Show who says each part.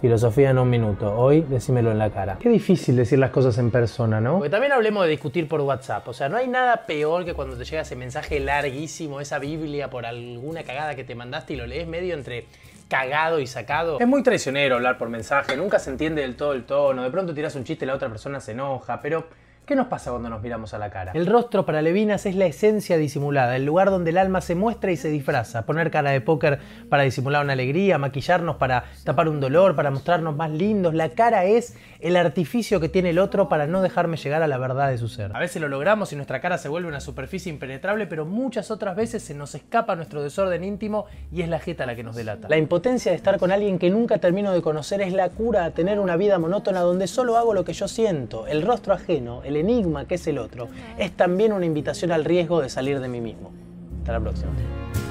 Speaker 1: Filosofía en un minuto. Hoy, decímelo en la cara. Qué difícil decir las cosas en persona, ¿no? Porque también hablemos de discutir por WhatsApp. O sea, no hay nada peor que cuando te llega ese mensaje larguísimo, esa Biblia por alguna cagada que te mandaste y lo lees medio entre cagado y sacado. Es muy traicionero hablar por mensaje, nunca se entiende del todo el tono. De pronto tiras un chiste y la otra persona se enoja, pero ¿Qué nos pasa cuando nos miramos a la cara? El rostro para Levinas es la esencia disimulada, el lugar donde el alma se muestra y se disfraza. Poner cara de póker para disimular una alegría, maquillarnos para tapar un dolor, para mostrarnos más lindos. La cara es el artificio que tiene el otro para no dejarme llegar a la verdad de su ser. A veces lo logramos y nuestra cara se vuelve una superficie impenetrable, pero muchas otras veces se nos escapa nuestro desorden íntimo y es la jeta la que nos delata. La impotencia de estar con alguien que nunca termino de conocer es la cura a tener una vida monótona donde solo hago lo que yo siento. El rostro ajeno, el enigma que es el otro, es también una invitación al riesgo de salir de mí mismo. Hasta la próxima.